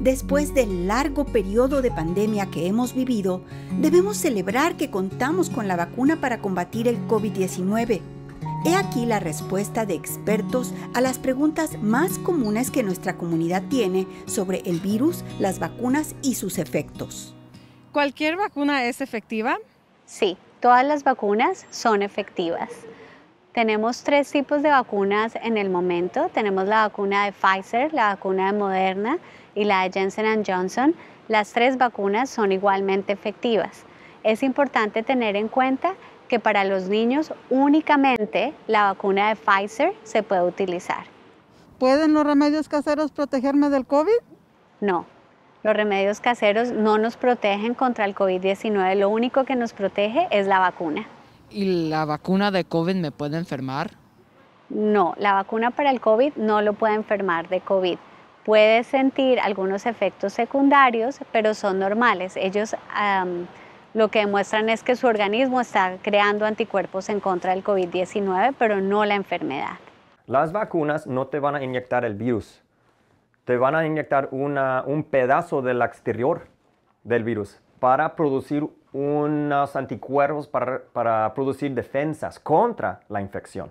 Después del largo periodo de pandemia que hemos vivido, debemos celebrar que contamos con la vacuna para combatir el COVID-19. He aquí la respuesta de expertos a las preguntas más comunes que nuestra comunidad tiene sobre el virus, las vacunas y sus efectos. ¿Cualquier vacuna es efectiva? Sí, todas las vacunas son efectivas. Tenemos tres tipos de vacunas en el momento. Tenemos la vacuna de Pfizer, la vacuna de Moderna y la de Jensen Johnson. Las tres vacunas son igualmente efectivas. Es importante tener en cuenta que para los niños únicamente la vacuna de Pfizer se puede utilizar. ¿Pueden los remedios caseros protegerme del COVID? No, los remedios caseros no nos protegen contra el COVID-19, lo único que nos protege es la vacuna. ¿Y la vacuna de COVID me puede enfermar? No, la vacuna para el COVID no lo puede enfermar de COVID. Puede sentir algunos efectos secundarios, pero son normales. Ellos lo que demuestran es que su organismo está creando anticuerpos en contra del COVID-19, pero no la enfermedad. Las vacunas no te van a inyectar el virus, te van a inyectar un pedazo del exterior del virus para producir unos anticuerpos para, producir defensas contra la infección.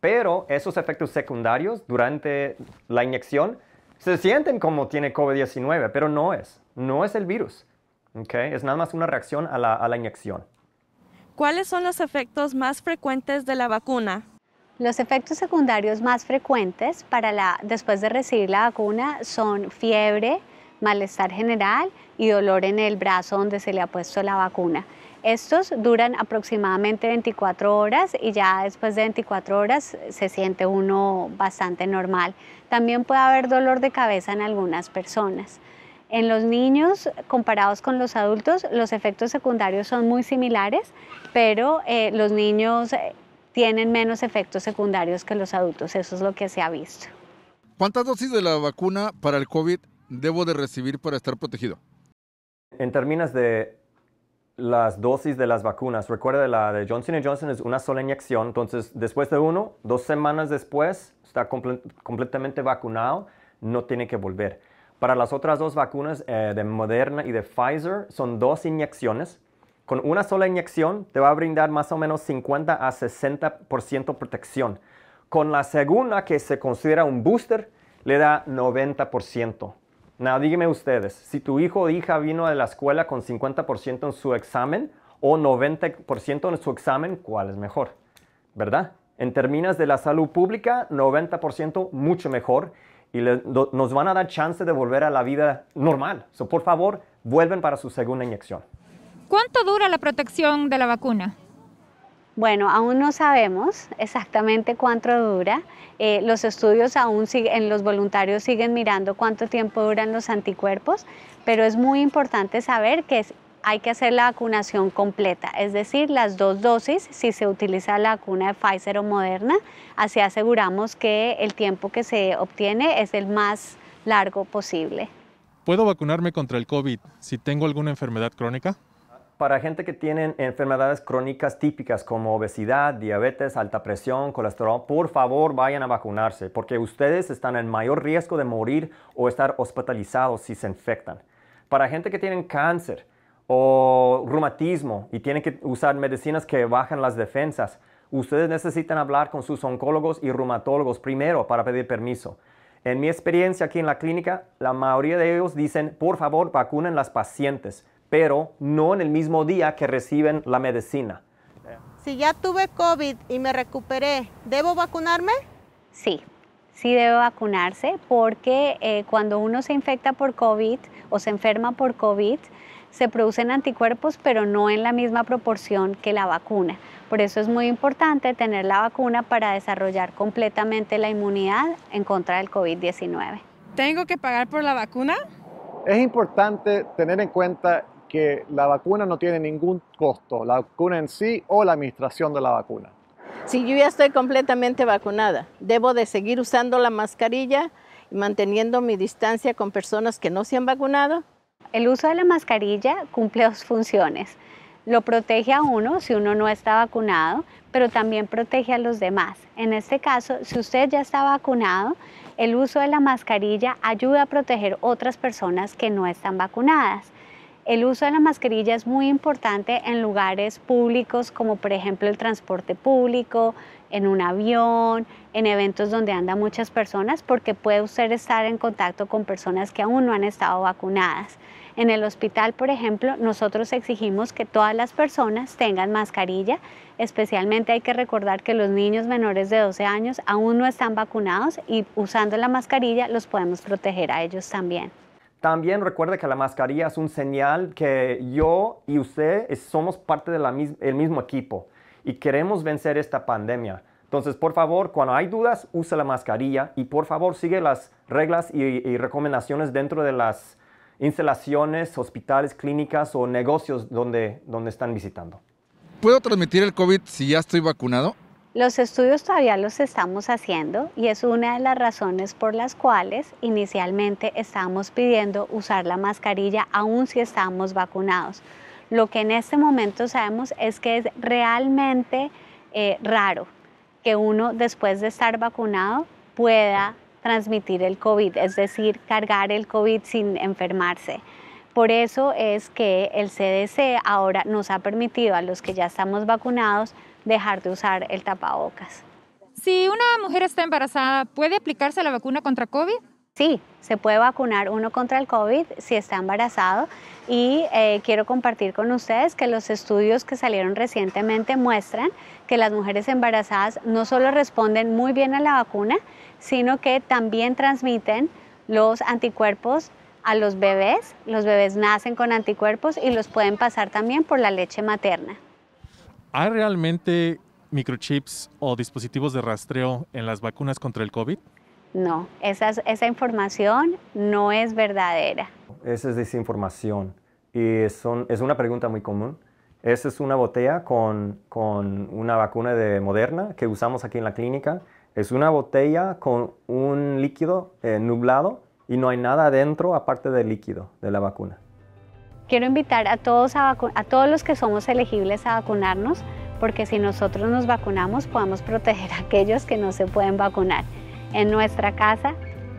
Pero esos efectos secundarios durante la inyección se sienten como tiene COVID-19, pero no es. No es el virus. Es nada más una reacción a la, a la, inyección. ¿Cuáles son los efectos más frecuentes de la vacuna? Los efectos secundarios más frecuentes para la, después de recibir la vacuna son fiebre, malestar general y dolor en el brazo donde se le ha puesto la vacuna. Estos duran aproximadamente 24 horas y ya después de 24 horas se siente uno bastante normal. También puede haber dolor de cabeza en algunas personas. En los niños, comparados con los adultos, los efectos secundarios son muy similares, pero eh, los niños eh, tienen menos efectos secundarios que los adultos. Eso es lo que se ha visto. ¿Cuántas dosis de la vacuna para el COVID debo de recibir para estar protegido? En términos de las dosis de las vacunas, recuerda la de Johnson Johnson es una sola inyección, entonces después de uno, dos semanas después, está completamente vacunado, no tiene que volver. Para las otras dos vacunas eh, de Moderna y de Pfizer son dos inyecciones. Con una sola inyección te va a brindar más o menos 50 a 60% protección. Con la segunda, que se considera un booster, le da 90%. Nada, díganme ustedes, si tu hijo o hija vino de la escuela con 50% en su examen o 90% en su examen, ¿cuál es mejor? ¿Verdad? En términos de la salud pública, 90% mucho mejor y nos van a dar chance de volver a la vida normal. por favor, vuelven para su segunda inyección. ¿Cuánto dura la protección de la vacuna? Bueno, aún no sabemos exactamente cuánto dura. Eh, los estudios aún en los voluntarios siguen mirando cuánto tiempo duran los anticuerpos, pero es muy importante saber que hay que hacer la vacunación completa, es decir, las dos dosis si se utiliza la vacuna de Pfizer o Moderna. Así aseguramos que el tiempo que se obtiene es el más largo posible. ¿Puedo vacunarme contra el COVID si tengo alguna enfermedad crónica? para gente que tiene enfermedades crónicas típicas como obesidad, diabetes, alta presión, colesterol, por favor vayan a vacunarse porque ustedes están en mayor riesgo de morir o estar hospitalizados si se infectan. Para gente que tiene cáncer o reumatismo y tienen que usar medicinas que bajan las defensas, ustedes necesitan hablar con sus oncólogos y reumatólogos primero para pedir permiso. En mi experiencia aquí en la clínica, la mayoría de ellos dicen, por favor, vacunen las pacientes pero no en el mismo día que reciben la medicina. Si ya tuve COVID y me recuperé, ¿debo vacunarme? Sí, sí debe vacunarse porque eh, cuando uno se infecta por COVID o se enferma por COVID, se producen anticuerpos, pero no en la misma proporción que la vacuna. Por eso es muy importante tener la vacuna para desarrollar completamente la inmunidad en contra del COVID-19. ¿Tengo que pagar por la vacuna? Es importante tener en cuenta la vacuna no tiene ningún costo, la vacuna en sí o la administración de la vacuna. Si yo ya estoy completamente vacunada, debo de seguir usando la mascarilla y manteniendo mi distancia con personas que no se han vacunado. El uso de la mascarilla cumple dos funciones. Lo protege a uno si uno no está vacunado, pero también protege a los demás. En este caso, si usted ya está vacunado, el uso de la mascarilla ayuda a proteger otras personas que no están vacunadas. El uso de la mascarilla es muy importante en lugares públicos como por ejemplo el transporte público, en un avión, en eventos donde andan muchas personas, porque puede usted estar en contacto con personas que aún no han estado vacunadas. En el hospital, por ejemplo, nosotros exigimos que todas las personas tengan mascarilla. Especialmente hay que recordar que los niños menores de 12 años aún no están vacunados y usando la mascarilla los podemos proteger a ellos también. También recuerde que la mascarilla es un señal que yo y usted somos parte del mismo equipo y queremos vencer esta pandemia. Entonces, por favor, cuando hay dudas, use la mascarilla y por favor sigue las reglas y, recomendaciones dentro de las instalaciones, hospitales, clínicas o negocios donde, donde están visitando. ¿Puedo transmitir el COVID si ya estoy vacunado? Los estudios todavía los estamos haciendo y es una de las razones por las cuales inicialmente estábamos pidiendo usar la mascarilla aún si estábamos vacunados. Lo que en este momento sabemos es que es realmente eh, raro que uno después de estar vacunado pueda transmitir el COVID, es decir, cargar el COVID sin enfermarse. Por eso es que el CDC ahora nos ha permitido a los que ya estamos vacunados dejar de usar el tapabocas. Si una mujer está embarazada, ¿puede aplicarse la vacuna contra COVID? Sí, se puede vacunar uno contra el COVID si está embarazado y eh, quiero compartir con ustedes que los estudios que salieron recientemente muestran que las mujeres embarazadas no solo responden muy bien a la vacuna, sino que también transmiten los anticuerpos a los bebés. Los bebés nacen con anticuerpos y los pueden pasar también por la leche materna. ¿Hay realmente microchips o dispositivos de rastreo en las vacunas contra el COVID? No, esa, información no es verdadera. Esa es desinformación y es una pregunta muy común. Esa es una botella con, una vacuna de Moderna que usamos aquí en la clínica. Es una botella con un líquido eh, nublado y no hay nada adentro aparte del líquido de la vacuna. Quiero invitar a todos, a, todos los que somos elegibles a vacunarnos, porque si nosotros nos vacunamos podemos proteger a aquellos que no se pueden vacunar. En nuestra casa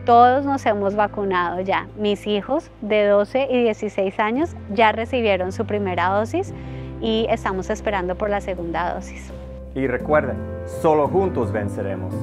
todos nos hemos vacunado ya. Mis hijos de 12 y 16 años ya recibieron su primera dosis y estamos esperando por la segunda dosis. Y recuerden, solo juntos venceremos.